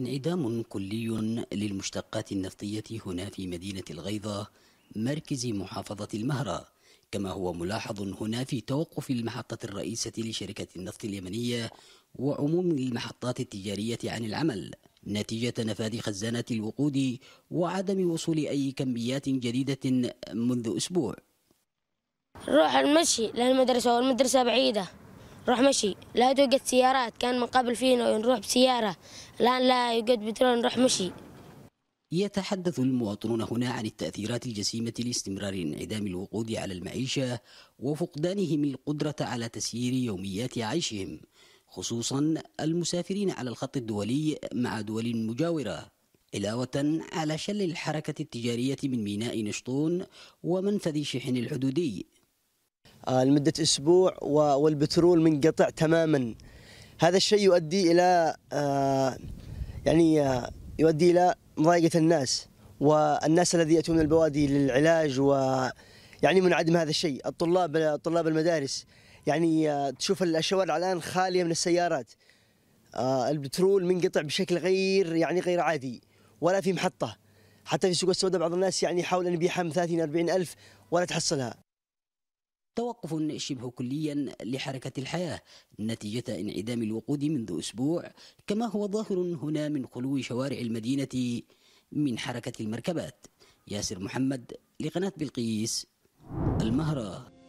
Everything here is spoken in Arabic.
انعدام كلي للمشتقات النفطية هنا في مدينة الغيضة مركز محافظة المهرة كما هو ملاحظ هنا في توقف المحطة الرئيسة لشركة النفط اليمنية وعموم المحطات التجارية عن العمل نتيجة نفاذ خزانة الوقود وعدم وصول أي كميات جديدة منذ أسبوع روح المشي للمدرسة والمدرسة بعيدة نروح مشي لا توجد سيارات كان من قبل فينا نروح بسيارة الآن لا يوجد بترول نروح مشي يتحدث المواطنون هنا عن التأثيرات الجسيمة لاستمرار انعدام الوقود على المعيشة وفقدانهم القدرة على تسيير يوميات عيشهم خصوصا المسافرين على الخط الدولي مع دول مجاورة علاوة على شل الحركة التجارية من ميناء نشطون ومنفذ شحن الحدودي آه، لمدة أسبوع والبترول منقطع تماما هذا الشيء يؤدي إلى آه، يعني آه، يؤدي إلى مضايقة الناس والناس الذي يأتون البوادي للعلاج و يعني منعدم هذا الشيء الطلاب طلاب المدارس يعني تشوف الشوارع الآن خالية من السيارات البترول منقطع بشكل غير يعني غير عادي ولا في محطة حتى في سوق السوداء بعض الناس يعني يحاول أن يبيعها من 30 40 ألف ولا تحصلها توقف شبه كليا لحركة الحياة نتيجة انعدام الوقود منذ أسبوع كما هو ظاهر هنا من خلو شوارع المدينة من حركة المركبات ياسر محمد لقناة بلقيس المهره